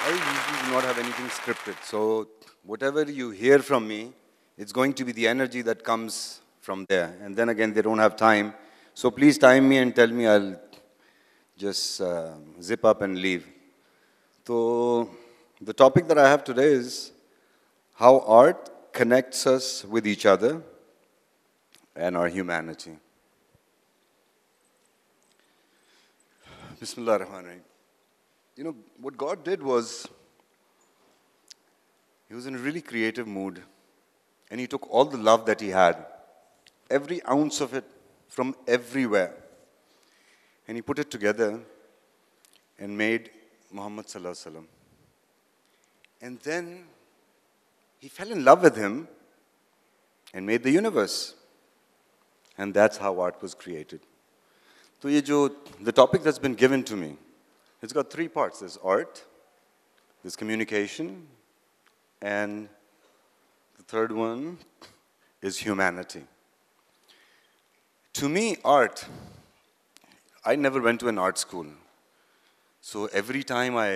I usually do not have anything scripted, so whatever you hear from me, it's going to be the energy that comes from there. And then again, they don't have time, so please time me and tell me. I'll just uh, zip up and leave. So the topic that I have today is how art connects us with each other and our humanity. Bismillah ar-Rahman rahim You know, what God did was, he was in a really creative mood. And he took all the love that he had, every ounce of it from everywhere, and he put it together and made Muhammad. And then he fell in love with him and made the universe. And that's how art was created. तो ये जो the topic that's been given to me, it's got three parts. There's art, there's communication, and the third one is humanity. To me, art, I never went to an art school. So every time I,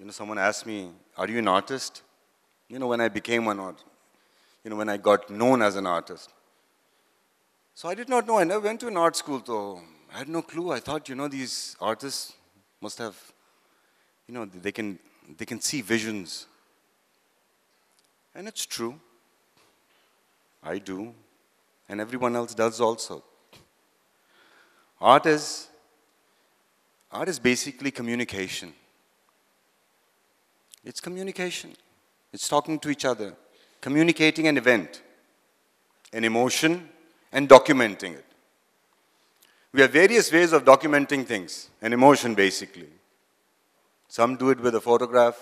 you know, someone asked me, are you an artist? You know, when I became an artist, you know, when I got known as an artist. So I did not know, I never went to an art school though. I had no clue. I thought, you know, these artists must have, you know, they can, they can see visions. And it's true. I do. And everyone else does also. Art is, art is basically communication. It's communication. It's talking to each other, communicating an event, an emotion, and documenting it. We have various ways of documenting things, an emotion basically. Some do it with a photograph,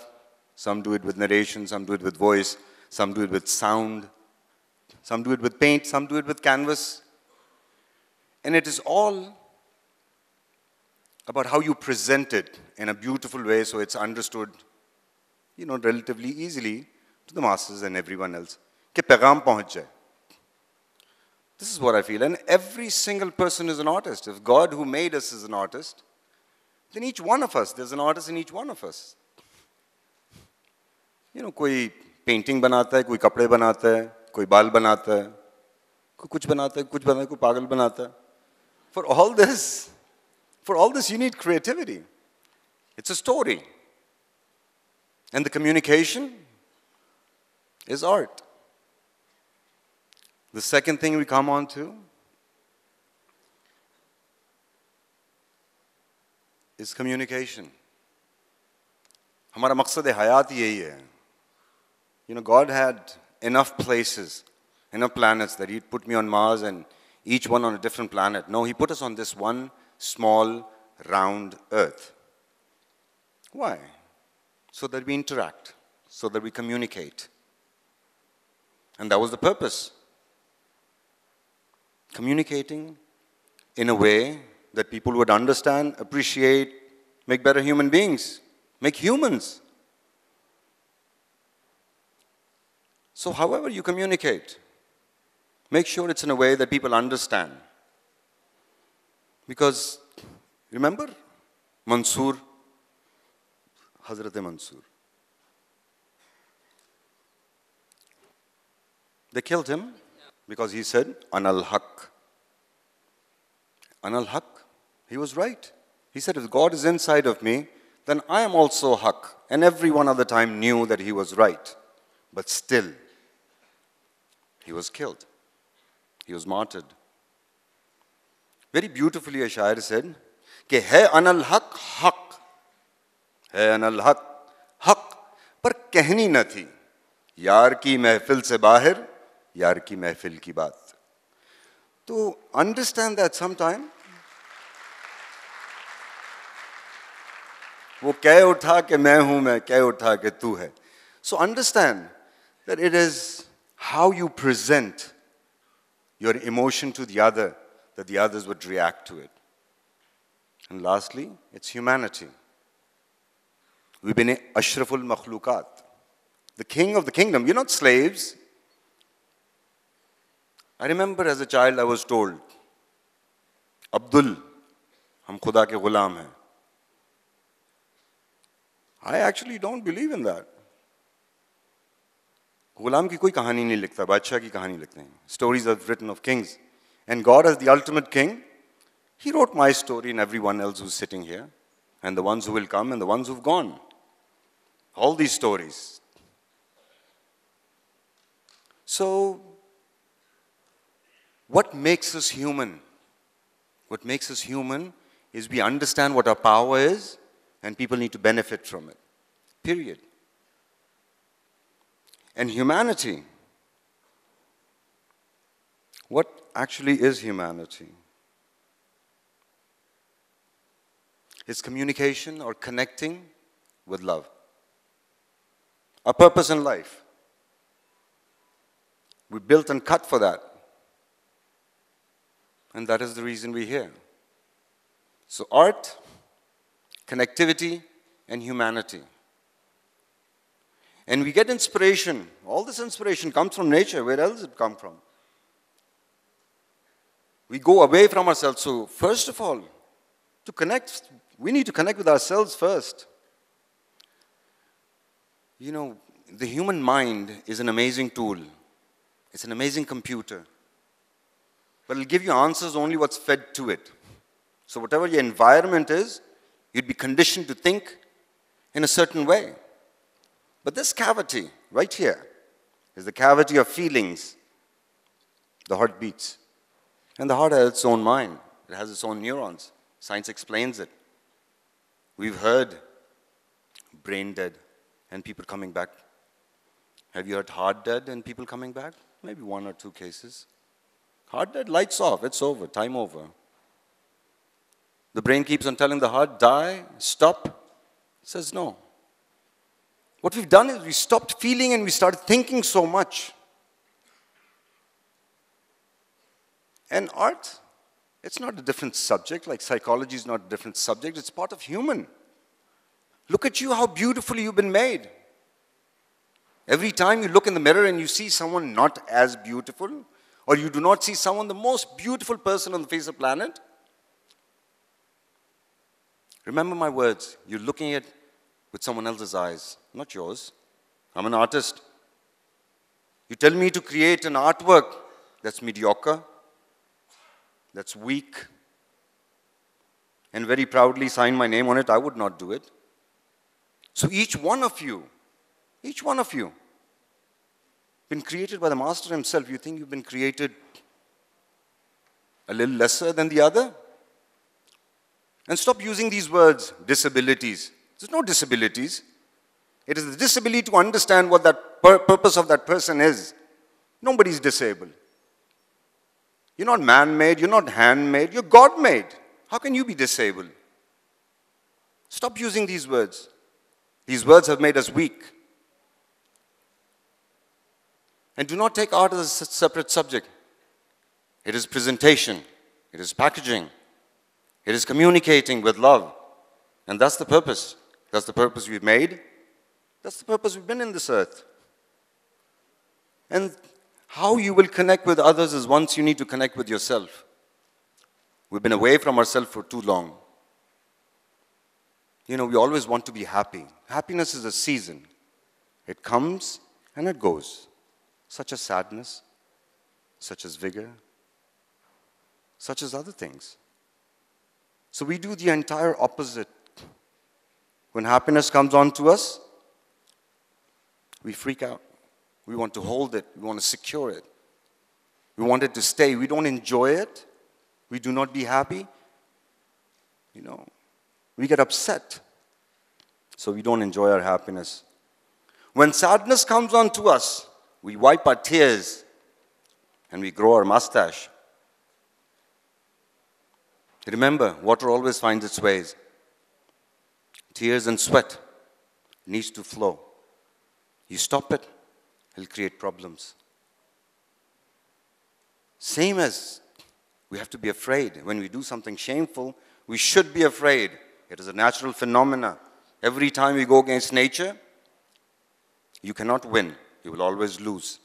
some do it with narration, some do it with voice, some do it with sound, some do it with paint, some do it with canvas. And it is all about how you present it in a beautiful way so it's understood, you know, relatively easily to the masses and everyone else. कि पहुंच जाए this is what I feel. And every single person is an artist. If God who made us is an artist, then each one of us, there's an artist in each one of us. You know, koi painting banata hai, koi kapde banata hai, koi bal banata hai, koi kuch banata hai, kuch banata hai, koi pagal banata hai. For all this, for all this you need creativity. It's a story. And the communication is art. The second thing we come on to is communication. हमारा मकसद हयात यही है You know, God had enough places, enough planets that He would put me on Mars and each one on a different planet. No, He put us on this one small, round earth. Why? So that we interact, so that we communicate. And that was the purpose communicating in a way that people would understand, appreciate, make better human beings, make humans. So, however you communicate, make sure it's in a way that people understand. Because remember Mansur, Hazrat Mansur. They killed him because he said, Anal Haq. Anal Haq? He was right. He said, If God is inside of me, then I am also Haq. And everyone at the time knew that he was right. But still, he was killed. He was martyred. Very beautifully, a shair said, Ke है anal hak, हक है अनल हक हक पर कहनी na thi. यार ki महफिल se bahir. यार की महफिल की बात तो अंडरस्टैंड दैट समटाइम वो कह उठा कि मैं हूं मैं उठा कि तू है so understand that it is how your emotion to the other, that the others would react to it. And lastly, it's humanity. We've been ashraful makhlukat, the king of the kingdom. You're not slaves, I remember as a child I was told, Abdul, hum khuda ke ghulam I actually don't believe in that. Ghulam ki koi kahani Stories are written of kings. And God is the ultimate king, he wrote my story and everyone else who's sitting here. And the ones who will come and the ones who've gone. All these stories. So what makes us human? What makes us human is we understand what our power is and people need to benefit from it. Period. And humanity. What actually is humanity? It's communication or connecting with love. Our purpose in life. We built and cut for that and that is the reason we're here. So, art, connectivity, and humanity. And we get inspiration. All this inspiration comes from nature. Where else it come from? We go away from ourselves. So, first of all, to connect, we need to connect with ourselves first. You know, the human mind is an amazing tool, it's an amazing computer but it'll give you answers only what's fed to it. So, whatever your environment is, you'd be conditioned to think in a certain way. But this cavity right here is the cavity of feelings. The heart beats. And the heart has its own mind, it has its own neurons. Science explains it. We've heard brain dead and people coming back. Have you heard heart dead and people coming back? Maybe one or two cases. Heart dead, lights off, it's over, time over. The brain keeps on telling the heart, die, stop. It says no. What we've done is we stopped feeling and we started thinking so much. And art, it's not a different subject, like psychology is not a different subject, it's part of human. Look at you, how beautifully you've been made. Every time you look in the mirror and you see someone not as beautiful, or you do not see someone, the most beautiful person on the face of the planet? Remember my words. You're looking at with someone else's eyes, not yours. I'm an artist. You tell me to create an artwork that's mediocre, that's weak, and very proudly sign my name on it, I would not do it. So each one of you, each one of you been created by the master himself, you think you've been created a little lesser than the other? And stop using these words, disabilities. There's no disabilities. It is the disability to understand what that pur purpose of that person is. Nobody's disabled. You're not man made, you're not hand made, you're God made. How can you be disabled? Stop using these words. These words have made us weak. And do not take art as a separate subject. It is presentation, it is packaging, it is communicating with love. And that's the purpose. That's the purpose we've made. That's the purpose we've been in this earth. And how you will connect with others is once you need to connect with yourself. We've been away from ourselves for too long. You know, we always want to be happy. Happiness is a season, it comes and it goes such as sadness, such as vigor, such as other things. So we do the entire opposite. When happiness comes on to us, we freak out. We want to hold it, we want to secure it. We want it to stay. We don't enjoy it. We do not be happy. You know, we get upset. So we don't enjoy our happiness. When sadness comes on to us, we wipe our tears and we grow our mustache. Remember, water always finds its ways. Tears and sweat needs to flow. You stop it, it'll create problems. Same as we have to be afraid. When we do something shameful, we should be afraid. It is a natural phenomena. Every time we go against nature, you cannot win you will always lose.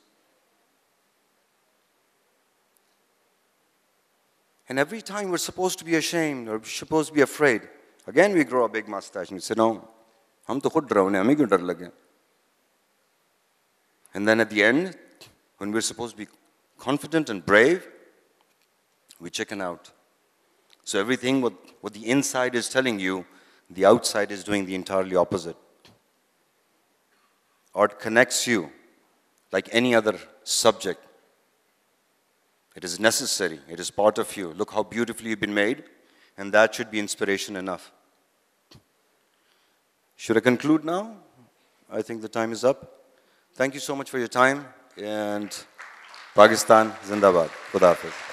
And every time we're supposed to be ashamed or supposed to be afraid. Again, we grow a big mustache and we say, No, I'm खुद And then at the end, when we're supposed to be confident and brave, we chicken out. So everything what, what the inside is telling you, the outside is doing the entirely opposite. Art connects you like any other subject. It is necessary, it is part of you. Look how beautifully you've been made, and that should be inspiration enough. Should I conclude now? I think the time is up. Thank you so much for your time, and Pakistan Zindabad. Khuda